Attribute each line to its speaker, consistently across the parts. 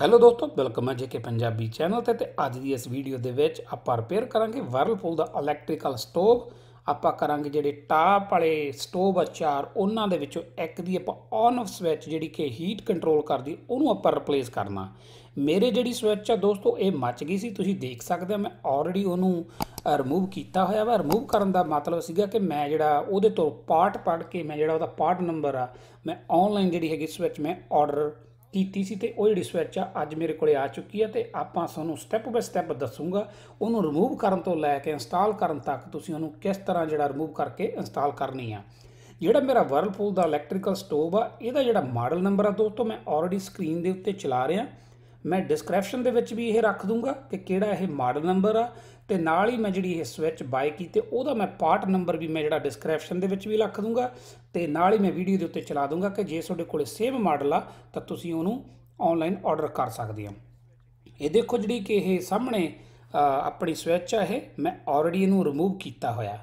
Speaker 1: hello ਦੋਸਤੋ welcome ਹੈ JK Punjabi channel ਤੇ ਤੇ ਅੱਜ ਦੀ ਇਸ ਵੀਡੀਓ ਦੇ ਵਿੱਚ ਆਪਾਂ ਰਿਪੇਅਰ ਕਰਾਂਗੇ ਵਰਲਪੂਲ ਦਾ ਇਲੈਕਟ੍ਰੀਕਲ ਸਟੋਵ ਆਪਾਂ ਕਰਾਂਗੇ ਜਿਹੜੇ ਟਾਪ ਵਾਲੇ ਸਟੋਵ ਆ ਚਾਰ ਉਹਨਾਂ ਦੇ ਵਿੱਚੋਂ ਇੱਕ ਦੀ ਆਪਾਂ ਆਨ ਆਫ ਸਵਿਚ ਜਿਹੜੀ ਕਿ ਹੀਟ ਕੰਟਰੋਲ ਕਰਦੀ ਉਹਨੂੰ ਆਪਾਂ ਰਿਪਲੇਸ ਕਰਨਾ ਮੇਰੇ ਜਿਹੜੀ ਸਵਿਚ ਆ ਦੋਸਤੋ ਇਹ ਮੱਚ ਗਈ ਸੀ ਤੁਸੀਂ ਦੇਖ ਸਕਦੇ ਹੋ ਮੈਂ ਆਲਰੇਡੀ ਉਹਨੂੰ ਰਿਮੂਵ ਕੀਤਾ ਹੋਇਆ ਵਾ ਰਿਮੂਵ ਕਰਨ ਦਾ ਮਤਲਬ ਸੀਗਾ ਕਿ ਮੈਂ ਜਿਹੜਾ ਉਹਦੇ ਤੋਂ ਪਾਰਟ ਪੜ ਕੇ ਮੈਂ ਜਿਹੜਾ ਉਹਦਾ ਪਾਰਟ ਨੰਬਰ ਆ ਮੈਂ ਆਨਲਾਈਨ ਜਿਹੜੀ ਹੈਗੀ ਸਵਿਚ ਮੈਂ ਆਰਡਰ ਕੀਤੀ ਸੀ ਤੇ ਉਹ ਜਿਹੜੀ ਸਵਿਚ ਆ ਅੱਜ ਮੇਰੇ ਕੋਲੇ ਆ ਚੁੱਕੀ ਹੈ ਤੇ ਆਪਾਂ ਤੁਹਾਨੂੰ ਸਟੈਪ ਬਾਈ ਸਟੈਪ ਦੱਸੂਗਾ ਉਹਨੂੰ ਰਿਮੂਵ ਕਰਨ ਤੋਂ ਲੈ ਕੇ ਇੰਸਟਾਲ ਕਰਨ ਤੱਕ ਤੁਸੀਂ ਉਹਨੂੰ ਕਿਸ ਤਰ੍ਹਾਂ ਜਿਹੜਾ ਰਿਮੂਵ ਕਰਕੇ ਇੰਸਟਾਲ ਕਰਨੀ ਆ ਜਿਹੜਾ ਮੇਰਾ ਵਰਲਪੂਲ ਦਾ ਇਲੈਕਟ੍ਰੀਕਲ ਸਟੋਵ ਆ ਇਹਦਾ ਜਿਹੜਾ ਮਾਡਲ ਨੰਬਰ ਆ ਦੋਸਤੋ ਮੈਂ ਆਲਰੇਡੀ ਸਕਰੀਨ ਦੇ ਉੱਤੇ ਚਲਾ ਰਿਹਾ ਮੈਂ ਡਿਸਕ੍ਰਿਪਸ਼ਨ ਦੇ ਵਿੱਚ ਵੀ ਇਹ ਰੱਖ ਦੂੰਗਾ ਕਿ ਕਿਹੜਾ ਇਹ ਮਾਡਲ ਨੰਬਰ ਆ ਤੇ ਨਾਲ ਹੀ ਮੈਂ ਜਿਹੜੀ ਇਹ ਸਵਿਚ ਬਾਈ ਕੀਤੀ ਉਹਦਾ ਮੈਂ ਪਾਰਟ ਨੰਬਰ ਵੀ ਮੈਂ ਜਿਹੜਾ ਡਿਸਕ੍ਰਿਪਸ਼ਨ ਦੇ ਵਿੱਚ ਵੀ ਰੱਖ ਦੂੰਗਾ ਤੇ ਨਾਲ ਹੀ ਮੈਂ ਵੀਡੀਓ ਦੇ ਉੱਤੇ ਚਲਾ ਦੂੰਗਾ ਕਿ ਜੇ ਤੁਹਾਡੇ ਕੋਲ ਸੇਮ ਮਾਡਲ ਆ ਤਾਂ ਤੁਸੀਂ ਉਹਨੂੰ ਆਨਲਾਈਨ ਆਰਡਰ ਕਰ ਸਕਦੇ ਹੋ ਇਹ ਦੇਖੋ ਜਿਹੜੀ ਕਿ ਇਹ ਸਾਹਮਣੇ ਆਪਣੀ ਸਵਿਚ ਆ ਇਹ ਮੈਂ ਆਲਰੇਡੀ ਇਹਨੂੰ ਰਿਮੂਵ ਕੀਤਾ ਹੋਇਆ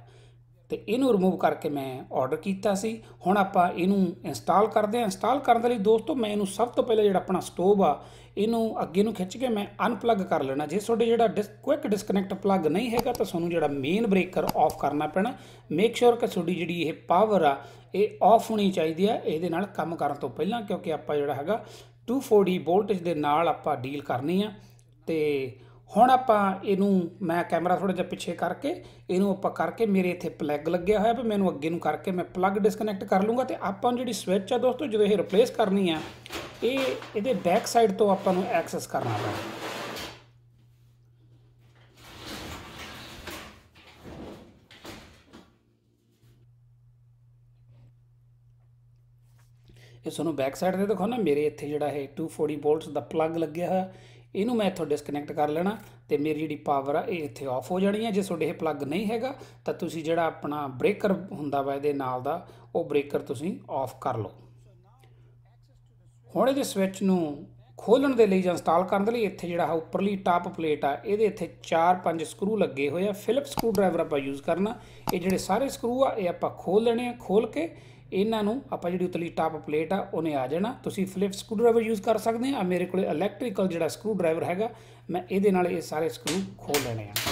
Speaker 1: ਤੇ ਇਹਨੂੰ ਰਿਮੂਵ ਕਰਕੇ ਮੈਂ ਆਰਡਰ ਕੀਤਾ ਸੀ ਹੁਣ ਆਪਾਂ ਇਹਨੂੰ ਇੰਸਟਾਲ ਕਰਦੇ ਹਾਂ ਇੰਸਟਾਲ ਕਰਨ ਦੇ ਲਈ ਦੋਸਤੋ ਮੈਂ ਇਹਨੂੰ ਸਭ ਤੋਂ ਪਹਿਲਾਂ ਜਿਹੜਾ ਆਪਣਾ ਸਟੋਵ ਆ ਇਹਨੂੰ ਅੱਗੇ ਨੂੰ ਖਿੱਚ ਕੇ ਮੈਂ ਅਨਪਲੱਗ ਕਰ ਲੈਣਾ ਜੇ ਤੁਹਾਡੇ ਜਿਹੜਾ ਕੁਇਕ ਡਿਸਕਨੈਕਟ ਪਲੱਗ ਨਹੀਂ ਹੈਗਾ ਤਾਂ ਤੁਹਾਨੂੰ ਜਿਹੜਾ ਮੇਨ ਬ੍ਰੇਕਰ ਆਫ ਕਰਨਾ ਪੈਣਾ ਮੇਕ ਸ਼ੋਰ ਕਿ ਤੁਹਾਡੀ ਜਿਹੜੀ ਇਹ ਪਾਵਰ ਆ ਇਹ ਆਫ ਹੋਣੀ ਚਾਹੀਦੀ ਆ ਇਹਦੇ ਨਾਲ ਕੰਮ ਕਰਨ ਤੋਂ ਪਹਿਲਾਂ ਕਿਉਂਕਿ ਆਪਾਂ ਜਿਹੜਾ ਹੈਗਾ 240 ਵੋਲਟੇਜ ਦੇ ਨਾਲ ਆਪਾਂ ਡੀਲ ਕਰਨੀ ਆ ਤੇ ਹੁਣ ਆਪਾਂ ਇਹਨੂੰ ਮੈਂ ਕੈਮਰਾ ਥੋੜਾ ਜਿਹਾ ਪਿੱਛੇ ਕਰਕੇ ਇਹਨੂੰ ਆਪਾਂ ਕਰਕੇ ਮੇਰੇ ਇੱਥੇ ਪਲੱਗ ਲੱਗਿਆ ਹੋਇਆ ਵੀ ਮੈਨੂੰ ਅੱਗੇ ਨੂੰ ਕਰਕੇ ਮੈਂ ਪਲੱਗ ਡਿਸਕਨੈਕਟ ਕਰ ਲੂੰਗਾ ਤੇ ਆਪਾਂ ਜਿਹੜੀ ਸਵਿਚ ਆ ਦੋਸਤੋ ਜਦੋਂ ਇਹ ਰਿਪਲੇਸ ਕਰਨੀ ਆ ਇਹ ਇਹਦੇ ਬੈਕ ਸਾਈਡ ਤੋਂ ਆਪਾਂ ਨੂੰ ਐਕਸੈਸ ਕਰਨਾ ਪੈਣਾ ਇਹ ਨੂੰ ਬੈਕ ਸਾਈਡ ਤੇ ਨਾ ਮੇਰੇ ਇੱਥੇ ਜਿਹੜਾ ਹੈ 240 ਵੋਲਟਸ ਦਾ ਪਲੱਗ ਲੱਗਿਆ ਹੋਇਆ ਇਹਨੂੰ ਮੈਂ ਇੱਥੋਂ ਡਿਸਕਨੈਕਟ ਕਰ ਲੈਣਾ ਤੇ ਮੇਰੀ ਜਿਹੜੀ ਪਾਵਰ ਆ ਇਹ ਇੱਥੇ ਆਫ ਹੋ ਜਾਣੀ ਹੈ ਜੇ ਤੁਹਾਡੇ ਇਹ ਪਲੱਗ ਨਹੀਂ ਹੈਗਾ ਤਾਂ ਤੁਸੀਂ ਜਿਹੜਾ ਆਪਣਾ ਬ੍ਰੇਕਰ ਹੁੰਦਾ ਵਾ ਇਹਦੇ ਨਾਲ ਦਾ ਉਹ ਬ੍ਰੇਕਰ ਤੁਸੀਂ ਆਫ ਕਰ ਲਓ ਹੁਣ ਇਹਦੇ ਸਵਿਚ ਨੂੰ ਖੋਲਣ ਦੇ ਲਈ ਜਾਂ ਇੰਸਟਾਲ ਕਰਨ ਦੇ ਲਈ ਇੱਥੇ ਜਿਹੜਾ ਉੱਪਰਲੀ ਟਾਪ ਪਲੇਟ ਆ ਇਹਦੇ ਇੱਥੇ 4-5 ਸਕਰੂ ਲੱਗੇ ਹੋਏ ਆ ਫਿਲਿਪ ਸਕਰੂ ਡਰਾਈਵਰ ਆਪਾਂ ਯੂਜ਼ ਕਰਨਾ ਇਹ ਜਿਹੜੇ ਸਾਰੇ ਸਕਰੂ ਆ ਇਹ ਆਪਾਂ ਖੋਲ ਲੈਣੇ ਆ ਖੋਲ ਕੇ ਇਹਨਾਂ ਨੂੰ ਆਪਾਂ ਜਿਹੜੀ ਉਤਲੀ ਟਾਪ ਪਲੇਟ ਆ ਉਹਨੇ ਆ ਜਾਣਾ ਤੁਸੀਂ ਫਲਿਪ ਸਕਰੂ ਡਰਾਈਵਰ ਯੂਜ਼ ਕਰ ਸਕਦੇ ਆ ਮੇਰੇ ਕੋਲੇ ਇਲੈਕਟ੍ਰੀਕਲ ਜਿਹੜਾ ਸਕਰੂ ਡਰਾਈਵਰ ਹੈਗਾ ਮੈਂ ਇਹਦੇ ਨਾਲ ਇਹ ਸਾਰੇ ਸਕਰੂ ਖੋਲ ਲੈਣੇ ਆ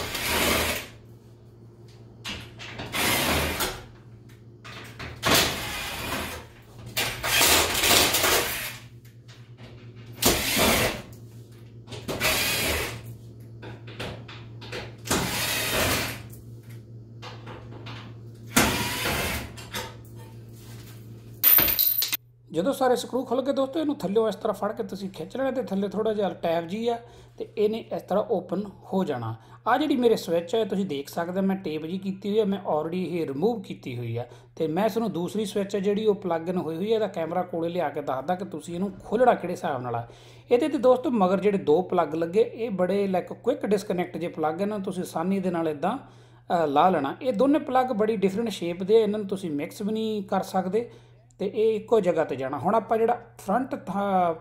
Speaker 1: ਜਦੋਂ ਸਾਰੇ ਸਕਰੂ ਖੁੱਲ ਗਏ ਦੋਸਤੋ ਇਹਨੂੰ ਥੱਲੇੋਂ ਇਸ ਤਰ੍ਹਾਂ ਫੜ ਕੇ ਤੁਸੀਂ ਖਿੱਚ ਲੈਣਾ ਤੇ ਥੱਲੇ ਥੋੜਾ ਜਿਹਾ ਟੈਬ ਜੀ ਆ ਤੇ ਇਹਨੇ ਇਸ ਤਰ੍ਹਾਂ ਓਪਨ ਹੋ ਜਾਣਾ ਆ ਜਿਹੜੀ ਮੇਰੇ ਸਵਿਚ ਹੈ ਤੁਸੀਂ ਦੇਖ ਸਕਦੇ ਮੈਂ ਟੇਪ ਜੀ ਕੀਤੀ ਹੋਈ ਹੈ ਮੈਂ ਆਲਰੇਡੀ ਇਹ ਰਿਮੂਵ ਕੀਤੀ ਹੋਈ ਆ ਤੇ ਮੈਂ ਇਸ ਨੂੰ ਦੂਸਰੀ ਸਵਿਚ ਹੈ ਜਿਹੜੀ ਉਹ ਪਲੱਗ ਇਨ ਹੋਈ ਹੋਈ ਹੈ ਇਹਦਾ ਕੈਮਰਾ ਕੋਲੇ ਲਿਆ ਕੇ ਦੱਸਦਾ ਕਿ ਤੁਸੀਂ ਇਹਨੂੰ ਖੋਲਣਾ ਕਿਹੜੇ ਹਿਸਾਬ ਨਾਲ ਆ ਇਹਦੇ ਤੇ ਦੋਸਤੋ ਮਗਰ ਜਿਹੜੇ ਦੋ ਪਲੱਗ ਲੱਗੇ ਇਹ ਬੜੇ ਲਾਈਕ ਕੁਇਕ ਡਿਸਕਨੈਕਟ ਜੇ ਪਲੱਗ ਹਨ ਤੁਸੀਂ ਆਸਾਨੀ ਦੇ ਨਾਲ ਇਦਾਂ ਲਾ ਲੈਣਾ ਇਹ ਦੋਨੇ ਪਲੱਗ ਬੜੀ ਡਿਫਰੈਂਟ ਸ਼ੇਪ ਦੇ ਇਹਨਾਂ ਨੂੰ ਤੁਸੀਂ ਮਿਕਸ ਵੀ ਨਹੀਂ ਕਰ ਸਕਦੇ ਤੇ ਇਹ ਇੱਕੋ ਜਗ੍ਹਾ ਤੇ ਜਾਣਾ ਹੁਣ ਆਪਾਂ ਜਿਹੜਾ ਫਰੰਟ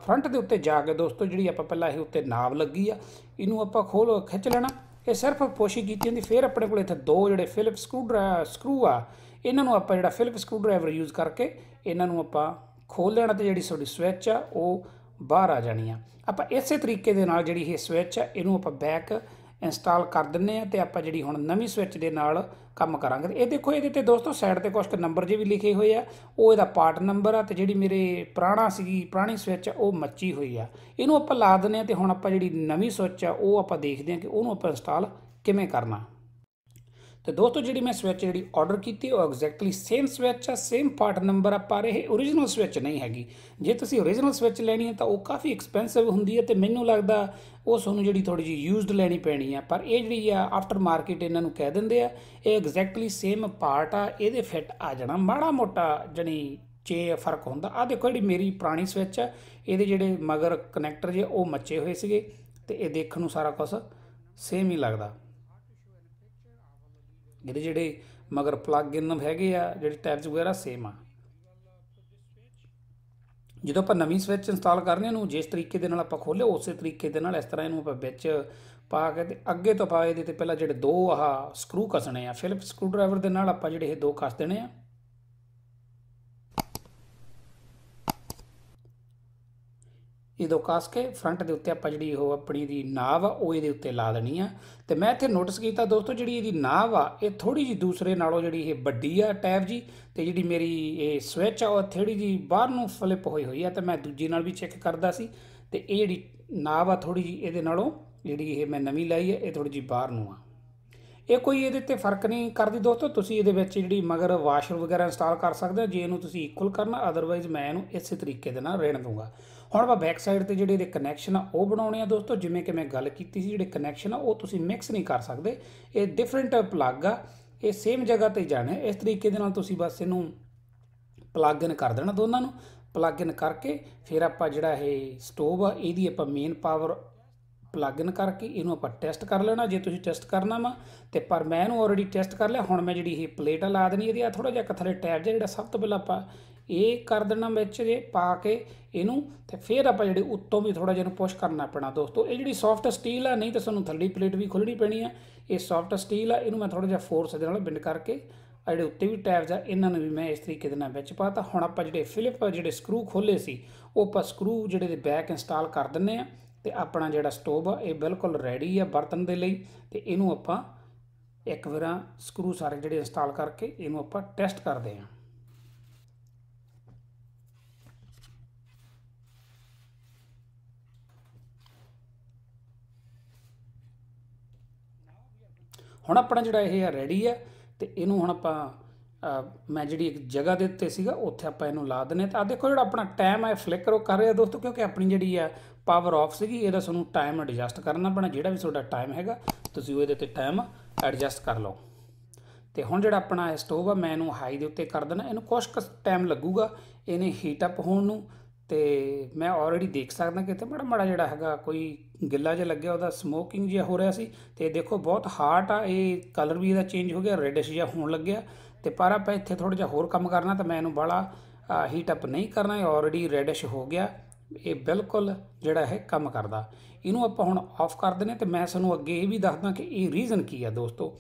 Speaker 1: ਫਰੰਟ ਦੇ ਉੱਤੇ ਜਾ ਕੇ ਦੋਸਤੋ ਜਿਹੜੀ ਆਪਾਂ ਪਹਿਲਾਂ ਇਹ ਉੱਤੇ ਨਾਵ ਲੱਗੀ ਆ ਇਹਨੂੰ ਆਪਾਂ ਖੋਲ ਖਿੱਚ ਲੈਣਾ ਇਹ ਸਿਰਫ ਪੋਸ਼ੀ ਕੀਤੀ ਹੁੰਦੀ ਫਿਰ ਆਪਣੇ ਕੋਲ ਇੱਥੇ ਦੋ ਜਿਹੜੇ ਫਿਲਿਪ ਸਕਰੂ ਸਕਰੂ ਆ ਇਹਨਾਂ ਨੂੰ ਆਪਾਂ ਜਿਹੜਾ ਫਿਲਿਪ ਸਕਰੂ ਡਰਾਈਵਰ ਯੂਜ਼ ਕਰਕੇ ਇਹਨਾਂ ਨੂੰ ਆਪਾਂ ਖੋਲ ਲੈਣਾ ਤੇ ਜਿਹੜੀ ਤੁਹਾਡੀ ਸਵਿਚ ਆ ਉਹ ਬਾਹਰ ਆ ਜਾਣੀ ਆ ਆਪਾਂ ਇਸੇ ਤਰੀਕੇ ਦੇ ਨਾਲ ਜਿਹੜੀ ਇਹ ਸਵਿਚ ਆ ਇਹਨੂੰ ਆਪਾਂ ਬੈਕ ਇੰਸਟਾਲ ਕਰ ਦਿੰਨੇ ਆ ਤੇ ਆਪਾਂ ਜਿਹੜੀ ਹੁਣ ਨਵੀਂ ਸਵਿਚ ਦੇ ਨਾਲ ਕੰਮ ਕਰਾਂਗੇ ਇਹ ਦੇਖੋ ਇਹਦੇ ਤੇ ਦੋਸਤੋ ਸਾਈਡ ਤੇ ਕੁਝ ਨੰਬਰ ਜੇ ਵੀ ਲਿਖੇ ਹੋਏ ਆ ਉਹ ਇਹਦਾ ਪਾਰਟ ਨੰਬਰ ਆ ਤੇ ਜਿਹੜੀ ਮੇਰੇ ਪੁਰਾਣਾ ਸੀਗੀ ਪੁਰਾਣੀ ਸਵਿਚ ਉਹ ਮੱਚੀ ਹੋਈ ਆ ਇਹਨੂੰ ਆਪਾਂ ਲਾ ਦਨੇ ਆ ਤੇ ਹੁਣ ਆਪਾਂ ਜਿਹੜੀ ਨਵੀਂ ਸਵਿਚ ਆ ਉਹ ਆਪਾਂ ਦੇਖਦੇ ਆ ਕਿ ਉਹਨੂੰ ਆਪਾਂ ਇੰਸਟਾਲ ਕਿਵੇਂ ਕਰਨਾ ਤੇ ਦੋਸਤੋ ਜਿਹੜੀ ਮੈਂ ਸਵਿਚ ਜਿਹੜੀ ਆਰਡਰ ਕੀਤੀ ਉਹ ਐਗਜ਼ੈਕਟਲੀ ਸੇਮ ਸਵਿਚ ਆ ਸੇਮ ਪਾਰਟ ਨੰਬਰ ਆ ਪਰ ਇਹ origignal ਸਵਿਚ ਨਹੀਂ ਹੈਗੀ ਜੇ ਤੁਸੀਂ origignal ਸਵਿਚ ਲੈਣੀ ਹੈ ਤਾਂ ਉਹ ਕਾਫੀ ਐਕਸਪੈਂਸਿਵ ਹੁੰਦੀ ਹੈ ਤੇ ਮੈਨੂੰ ਲੱਗਦਾ ਉਹ ਤੁਹਾਨੂੰ ਜਿਹੜੀ ਥੋੜੀ ਜੀ ਯੂਜ਼ਡ ਲੈਣੀ ਪੈਣੀ ਆ ਪਰ ਇਹ ਜਿਹੜੀ ਆ ਆਫਟਰ ਮਾਰਕੀਟ ਇਹਨਾਂ ਨੂੰ ਕਹਿ ਦਿੰਦੇ ਆ ਇਹ ਐਗਜ਼ੈਕਟਲੀ ਸੇਮ ਪਾਰਟ ਆ ਇਹਦੇ ਫਿੱਟ ਆ ਜਾਣਾ ਮਾੜਾ ਮੋਟਾ ਜਣੀ ਜੇ ਫਰਕ ਹੁੰਦਾ ਆ ਦੇਖੋ ਜਿਹੜੀ ਮੇਰੀ ਪੁਰਾਣੀ ਸਵਿਚ ਆ ਇਹਦੇ ਜਿਹੜੇ ਮਗਰ ਕਨੈਕਟਰ ਜੇ ਉਹ ਮੱਚੇ ਹੋਏ ਸੀਗੇ ਤੇ ਇਹ ਦੇਖਣ ਨੂੰ ਸਾਰਾ ਕੁਝ ਸੇਮ ਹੀ ਲੱਗਦਾ ਜਿਹੜੇ ਜਿਹੜੇ ਮਗਰ ਪਲੱਗ-ਇਨ ਹੈਗੇ ਆ ਜਿਹੜੇ ਟੈਬਸ ਵਗੈਰਾ ਸੇਮ ਆ ਜਦੋਂ ਆਪਾਂ ਨਵੀਂ ਸਵਿਚ ਇੰਸਟਾਲ ਕਰਨੇ ਨੂੰ ਜਿਸ ਤਰੀਕੇ ਦੇ ਨਾਲ ਆਪਾਂ ਖੋਲਿਆ ਉਸੇ ਤਰੀਕੇ ਦੇ ਨਾਲ ਇਸ ਤਰ੍ਹਾਂ ਇਹਨੂੰ ਆਪਾਂ ਵਿੱਚ ਪਾ ਕੇ ਤੇ ਅੱਗੇ ਤੋਂ ਪਾਏ ਦੇ ਤੇ ਪਹਿਲਾਂ ਜਿਹੜੇ ਦੋ ਆਹ ਸਕਰੂ ਕਸਣੇ ਆ ਫਿਲਪਸ ਸਕਰੂ ਡਰਾਈਵਰ ਦੇ ਨਾਲ ਆਪਾਂ ਜਿਹੜੇ ਇਹ ਦੋ ਕਸ ਦੇਣੇ ਆ ਇਦੋਂ ਕਾਸ ਕੇ ਫਰੰਟ ਦੇ ਉੱਤੇ ਆਪਾਂ ਜਿਹੜੀ ਉਹ ਆਪਣੀ ਦੀ ਨਾਵ ਆ ਉਹ ਇਹਦੇ ਉੱਤੇ ਲਾ ਦੇਣੀ ਆ ਤੇ ਮੈਂ ਇੱਥੇ ਨੋਟਿਸ ਕੀਤਾ ਦੋਸਤੋ ਜਿਹੜੀ ਇਹਦੀ ਨਾਵ ਆ ਇਹ ਥੋੜੀ ਜੀ ਦੂਸਰੇ ਨਾਲੋਂ ਜਿਹੜੀ ਇਹ ਵੱਡੀ ਆ ਟੈਬ ਜੀ ਤੇ ਜਿਹੜੀ ਮੇਰੀ ਇਹ ਸਵਿਚ ਆ ਉਹ ਥੋੜੀ ਜੀ ਬਾਹਰ ਨੂੰ ਫਲਿਪ ਹੋਈ ਹੋਈ ਆ ਤੇ ਮੈਂ ਦੂਜੀ ਨਾਲ ਵੀ ਚੈੱਕ ਕਰਦਾ ਸੀ ਤੇ ਇਹ ਜਿਹੜੀ ਨਾਵ ਆ ਥੋੜੀ ਜੀ ਇਹਦੇ ਨਾਲੋਂ ਜਿਹੜੀ ਇਹ ਮੈਂ ਨਵੀਂ ਲਾਈ ਆ ਇਹ ਥੋੜੀ ਜੀ ਬਾਹਰ ਨੂੰ ਆ ਇਹ ਕੋਈ ਇਹਦੇ ਤੇ ਫਰਕ ਨਹੀਂ ਕਰਦੀ ਦੋਸਤੋ ਤੁਸੀਂ ਇਹਦੇ ਵਿੱਚ ਜਿਹੜੀ ਮਗਰ ਵਾਸ਼ਰ ਵਗੈਰਾ ਇੰਸਟਾਲ ਕਰ ਸਕਦੇ ਹੋ ਜੇ ਇਹਨੂੰ ਤੁਸੀਂ ਇਕੁਅਲ ਕਰਨਾ ਅਦਰਵਾਈਜ਼ ਮੈਂ ਇਹਨੂੰ ਇਸੇ ਤਰੀਕੇ ਦੇ ਨਾਲ ਰਹਿਣ ਦੂੰਗਾ ਹੁਣ ਆਪਾਂ ਬੈਕ ਸਾਈਡ ਤੇ ਜਿਹੜੇ ਇਹਦੇ ਕਨੈਕਸ਼ਨ ਆ ਉਹ ਬਣਾਉਣੇ ਆ ਦੋਸਤੋ ਜਿਵੇਂ ਕਿ ਮੈਂ ਗੱਲ ਕੀਤੀ ਸੀ ਜਿਹੜੇ ਕਨੈਕਸ਼ਨ ਆ ਉਹ ਤੁਸੀਂ ਮਿਕਸ ਨਹੀਂ ਕਰ ਸਕਦੇ ਇਹ ਡਿਫਰੈਂਟ ਪਲੱਗ ਆ ਇਹ ਸੇਮ ਜਗ੍ਹਾ ਤੇ ਜਾਣਾ ਇਸ ਤਰੀਕੇ ਦੇ ਨਾਲ ਤੁਸੀਂ ਬਸ ਇਹਨੂੰ ਪਲੱਗ ਇਨ ਕਰ ਦੇਣਾ ਦੋਨਾਂ ਨੂੰ ਪਲੱਗ ਇਨ ਕਰਕੇ ਫਿਰ ਆਪਾਂ ਜਿਹੜਾ ਇਹ ਸਟੋਵ ਆ ਇਹਦੀ ਆਪਾਂ ਮੇਨ ਪਾਵਰ ਪਲੱਗ ਇਨ ਕਰਕੇ ਇਹਨੂੰ ਆਪਾਂ ਟੈਸਟ ਕਰ ਲੈਣਾ ਜੇ ਤੁਸੀਂ ਟੈਸਟ ਕਰਨਾ ਵਾ ਤੇ ਪਰ ਮੈਂ ਇਹਨੂੰ ਆਲਰੇਡੀ ਟੈਸਟ ਕਰ ਲਿਆ ਹੁਣ ਮੈਂ ਜਿਹੜੀ ਇਹ ਪਲੇਟ ਲਾ ਦੇਣੀ ਇਹਦੀ ਆ ਥੋੜਾ ਜਿਹਾ ਕਥਰੇ ਟੈਬ ਜਿਹੜਾ ਸਭ ਤੋਂ ਪਹਿਲਾਂ ਆਪਾਂ ਇਹ ਕਰ ਦੇਣਾ ਵਿੱਚ ਜੇ ਪਾ ਕੇ ਇਹਨੂੰ ਤੇ ਫਿਰ ਆਪਾਂ ਜਿਹੜੇ ਉੱਤੋਂ ਵੀ ਥੋੜਾ ਜਿਹਾ ਇਹਨੂੰ ਪੁਸ਼ ਕਰਨਾ ਪੈਣਾ ਦੋਸਤੋ ਇਹ ਜਿਹੜੀ ਸੌਫਟ ਸਟੀਲ ਆ ਨਹੀਂ ਤਾਂ ਤੁਹਾਨੂੰ ਥੱਲੀ ਪਲੇਟ ਵੀ ਖੁੱਲਣੀ ਪੈਣੀ ਆ ਇਹ ਸੌਫਟ ਸਟੀਲ ਆ ਇਹਨੂੰ ਮੈਂ ਥੋੜਾ ਜਿਹਾ ਫੋਰਸ ਦੇ ਨਾਲ ਬਿੰਡ ਕਰਕੇ ਆ ਜਿਹੜੇ ਉੱਤੇ ਵੀ ਟੈਬਸ ਆ ਇਹਨਾਂ ਨੂੰ ਵੀ ਮੈਂ ਇਸ ਤਰੀਕੇ ਦੇ ਨਾਲ ਵਿੱਚ ਪਾਤਾ ਹੁਣ ਆਪਾਂ ਜਿਹੜੇ ਫਿਲਿਪ ਜਿਹੜੇ ਸਕਰੂ ਖੋਲੇ ਸੀ ਉਹ ਆਪਾਂ ਸਕਰੂ ਜਿਹੜੇ ਦੇ ਬੈਕ ਇੰਸਟਾਲ ਕਰ ਦਿੰਨੇ ਆ ਤੇ ਆਪਣਾ ਜਿਹੜਾ ਸਟੋਵ ਆ ਇਹ ਬਿਲਕੁਲ ਰੈਡੀ ਆ ਬਰਤਨ ਦੇ ਲਈ ਤੇ ਇਹਨੂੰ ਆਪਾਂ ਇੱਕ ਵਾਰਾ ਸਕਰੂ ਸਾਰੇ ਜਿਹੜੇ ਇੰਸਟਾਲ ਕਰਕੇ ਇਹਨੂੰ ਆਪਾਂ ਟੈਸਟ ਕਰਦੇ ਆ ਹੁਣ ਆਪਣਾ ਜਿਹੜਾ ਇਹ ਹੈ ਰੈਡੀ ਹੈ ਤੇ ਇਹਨੂੰ ਹੁਣ ਆਪਾਂ ਮੈਂ ਜਿਹੜੀ ਇੱਕ ਜਗ੍ਹਾ ਦੇ ਉੱਤੇ ਸੀਗਾ ਉੱਥੇ ਆਪਾਂ ਇਹਨੂੰ ਲਾ ਦਨੇ ਤਾਂ ਆ ਦੇਖੋ ਜਿਹੜਾ ਆਪਣਾ ਟਾਈਮ ਹੈ ਫਲਿਕਰ ਉਹ ਕਰ ਰਿਹਾ ਦੋਸਤੋ ਕਿਉਂਕਿ ਆਪਣੀ ਜਿਹੜੀ ਆ ਪਾਵਰ ਆਫ ਸੀਗੀ ਇਹਦਾ ਤੁਹਾਨੂੰ ਟਾਈਮ ਐਡਜਸਟ ਕਰਨਾ ਪੈਣਾ ਜਿਹੜਾ ਵੀ ਤੁਹਾਡਾ ਟਾਈਮ ਹੈਗਾ ਤੁਸੀਂ ਉਹਦੇ ਤੇ ਟਾਈਮ ਐਡਜਸਟ ਕਰ ਲਓ ਤੇ ਹੁਣ ਜਿਹੜਾ ਆਪਣਾ ਇਹ ਸਟੋਵ ਆ ਮੈਂ ਇਹਨੂੰ ਹਾਈ ਦੇ ਉੱਤੇ ਕਰ ਦਨਾ ਇਹਨੂੰ ਕੁਝ ਕੁ ਟਾਈਮ ਲੱਗੂਗਾ ਇਹਨੇ ਹੀਟ ਅਪ ਹੋਣ ਨੂੰ ਤੇ ਮੈਂ ਆਲਰੇਡੀ ਦੇਖ ਸਕਦਾ ਕਿ ਇੱਥੇ ਬੜਾ ਮੜਾ ਜਿਹੜਾ ਹੈਗਾ ਕੋਈ ਗਿੱਲਾ ਜਿਹਾ ਲੱਗਿਆ ਉਹਦਾ ਸਮੋਕਿੰਗ ਜਿਹਾ ਹੋ ਰਿਹਾ ਸੀ ਤੇ ਦੇਖੋ ਬਹੁਤ ਹਾਰਟ ਆ ਇਹ ਕਲਰ ਵੀ ਇਹਦਾ ਚੇਂਜ ਹੋ ਗਿਆ ਰੈਡਿਸ਼ ਜਿਹਾ ਹੋਣ ਲੱਗਿਆ ਤੇ ਪਰ ਆਪਾਂ ਇੱਥੇ ਥੋੜਾ ਜਿਹਾ ਹੋਰ ਕੰਮ ਕਰਨਾ ਤਾਂ ਮੈਂ ਇਹਨੂੰ ਬਾਲਾ ਹੀਟ ਅਪ ਨਹੀਂ ਕਰਨਾ ਇਹ ਆਲਰੇਡੀ ਰੈਡਿਸ਼ ਹੋ ਗਿਆ ਇਹ ਬਿਲਕੁਲ ਜਿਹੜਾ ਹੈ ਕੰਮ ਕਰਦਾ ਇਹਨੂੰ ਆਪਾਂ ਹੁਣ ਆਫ ਕਰ ਦਿੰਨੇ ਤੇ ਮੈਂ ਤੁਹਾਨੂੰ ਅੱਗੇ ਇਹ ਵੀ ਦੱਸਦਾ ਕਿ ਇਹ ਰੀਜ਼ਨ ਕੀ ਆ ਦੋਸਤੋ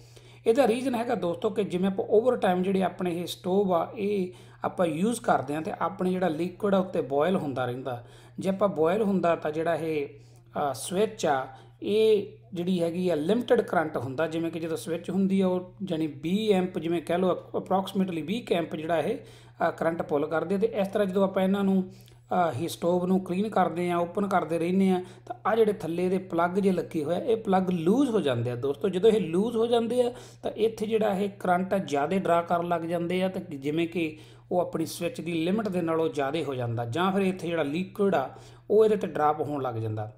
Speaker 1: ਇਹਦਾ ਰੀਜ਼ਨ ਹੈਗਾ ਦੋਸਤੋ ਕਿ ਜਿਵੇਂ ਆਪਾਂ ਓਵਰ ਟਾਈਮ ਜਿਹੜੇ ਆਪਣੇ ਇਹ ਸਟੋਵ ਆ ਇਹ ਆਪਾਂ ਯੂਜ਼ ਕਰਦੇ ਆ ਤੇ ਆਪਣੇ ਜਿਹੜਾ ਲਿਕਵਿਡ ਆ ਉੱਤੇ ਬੋਇਲ ਹੁੰਦਾ ਰਹਿੰਦਾ ਜੇ ਆਪਾਂ ਬੋਇਲ ਹੁੰਦਾ ਤਾਂ ਜਿਹੜਾ ਇਹ ਸਵਿਚ ਆ ਇਹ ਜਿਹੜੀ ਹੈਗੀ ਆ ਲਿਮਟਿਡ ਕਰੰਟ ਹੁੰਦਾ ਜਿਵੇਂ ਕਿ ਜਦੋਂ ਸਵਿਚ ਹੁੰਦੀ ਆ ਉਹ ਜਾਨੀ 20 ਐਂਪ ਜਿਵੇਂ ਕਹਿ ਲਓ ਅਪਰੋਕਸੀਮੇਟਲੀ 20 ਐਂਪ ਜਿਹੜਾ ਇਹ ਕਰੰਟ ਪੁੱਲ ਕਰਦੇ ਤੇ ਇਸ ਤਰ੍ਹਾਂ ਜਦੋਂ ਆਪਾਂ ਇਹਨਾਂ ਨੂੰ ਹੀ ਸਟੋਵ ਨੂੰ ਕਲੀਨ ਕਰਦੇ ਆ ਓਪਨ ਕਰਦੇ ਰਹਿੰਦੇ ਆ ਤਾਂ ਆ ਜਿਹੜੇ ਥੱਲੇ ਦੇ ਪਲੱਗ ਜੇ ਲੱਗੇ ਹੋਇਆ ਇਹ ਪਲੱਗ ਲੂਜ਼ ਹੋ ਜਾਂਦੇ ਆ ਦੋਸਤੋ ਜਦੋਂ ਇਹ ਲੂਜ਼ ਹੋ ਜਾਂਦੇ ਆ ਤਾਂ ਇੱਥੇ ਜਿਹੜਾ ਇਹ ਕਰੰਟ ਆ ਜ਼ਿਆਦਾ ਡਰਾ ਕਰਨ ਲੱਗ ਜਾਂਦੇ ਆ ਤਾਂ ਜਿਵੇਂ ਕਿ ਉਹ ਆਪਣੀ ਸਵਿਚ ਦੀ ਲਿਮਟ ਦੇ ਨਾਲੋਂ ਜ਼ਿਆਦਾ ਹੋ ਜਾਂਦਾ ਜਾਂ ਫਿਰ ਇੱਥੇ ਜਿਹੜਾ ਲਿਕੁਇਡ ਆ ਉਹ ਇਹਦੇ ਤੇ ਡ੍ਰਾਪ ਹੋਣ ਲੱਗ ਜਾਂਦਾ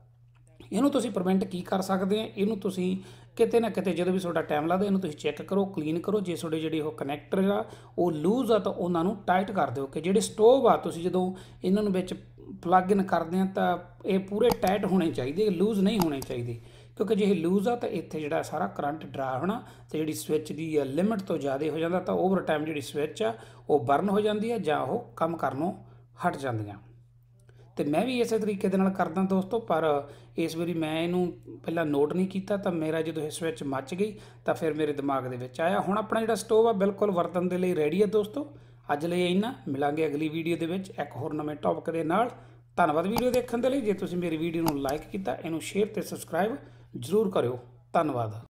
Speaker 1: ਇਹਨੂੰ ਤੁਸੀਂ ਪ੍ਰੀਵੈਂਟ ਕੀ ਕਰ ਸਕਦੇ ਆ ਇਹਨੂੰ ਤੁਸੀਂ ਕਿਤੇ ਨਾ ਕਿਤੇ ਜਦੋਂ ਵੀ ਤੁਹਾਡਾ ਟਾਈਮ ਲੱਗਦਾ ਇਹਨੂੰ ਤੁਸੀਂ ਚੈੱਕ ਕਰੋ ਕਲੀਨ ਕਰੋ ਜੇ ਤੁਹਾਡੇ ਜਿਹੜੇ ਉਹ ਕਨੈਕਟਰ ਆ ਉਹ ਲੂਜ਼ ਆ ਤਾਂ ਉਹਨਾਂ ਨੂੰ ਟਾਈਟ ਕਰ ਦਿਓ ਕਿ ਜਿਹੜੇ ਸਟੋਵ ਆ ਤੁਸੀਂ ਜਦੋਂ ਇਹਨਾਂ ਨੂੰ ਵਿੱਚ ਪਲੱਗ ਇਨ ਕਰਦੇ ਆ ਤਾਂ ਇਹ ਪੂਰੇ ਟਾਈਟ ਹੋਣੇ ਚਾਹੀਦੇ ਲੂਜ਼ ਨਹੀਂ ਹੋਣੇ ਚਾਹੀਦੇ ਕਿਉਂਕਿ ਜੇ ਇਹ ਲੂਜ਼ ਆ ਤਾਂ ਇੱਥੇ ਜਿਹੜਾ ਸਾਰਾ ਕਰੰਟ ਡਰਾ ਹੋਣਾ ਤੇ ਜਿਹੜੀ ਸਵਿਚ ਦੀ ਲਿਮਿਟ ਤੋਂ ਜ਼ਿਆਦਾ ਹੋ ਜਾਂਦਾ ਤਾਂ ਓਵਰ ਟਾਈਮ ਜਿਹੜੀ ਸਵਿਚ ਆ ਉਹ ਬਰਨ ਹੋ ਜਾਂਦੀ ਆ ਜਾਂ ਉਹ ਕੰਮ ਕਰਨੋਂ ਹਟ ਜਾਂਦੀਆਂ ਤੇ ਮੈਂ ਵੀ ਇਸੇ ਤਰੀਕੇ ਦੇ ਨਾਲ ਕਰਦਾ ਦੋਸਤੋ ਪਰ ਇਸ ਵਾਰੀ ਮੈਂ ਇਹਨੂੰ ਪਹਿਲਾਂ ਨੋਟ ਨਹੀਂ ਕੀਤਾ ਤਾਂ ਮੇਰਾ ਜਦੋਂ ਇਸ ਵਿੱਚ ਮੱਚ ਗਈ ਤਾਂ ਫਿਰ ਮੇਰੇ ਦਿਮਾਗ ਦੇ ਵਿੱਚ ਆਇਆ ਹੁਣ ਆਪਣਾ ਜਿਹੜਾ ਸਟੋਵ ਆ ਬਿਲਕੁਲ ਵਰਤਨ ਦੇ ਲਈ ਰੈਡੀ ਆ ਦੋਸਤੋ ਅੱਜ ਲਈ ਇੰਨਾ ਮਿਲਾਂਗੇ ਅਗਲੀ ਵੀਡੀਓ ਦੇ ਵਿੱਚ ਇੱਕ ਹੋਰ ਨਵੇਂ ਟੌਪਿਕ ਦੇ ਨਾਲ ਧੰਨਵਾਦ ਵੀਡੀਓ ਦੇਖਣ ਦੇ ਲਈ ਜੇ ਤੁਸੀਂ ਮੇਰੀ ਵੀਡੀਓ ਨੂੰ ਲਾਈਕ ਕੀਤਾ ਇਹਨੂੰ ਸ਼ੇਅਰ ਤੇ ਸਬਸਕ੍ਰਾਈਬ ਜ਼ਰੂਰ ਕਰਿਓ ਧੰਨਵਾਦ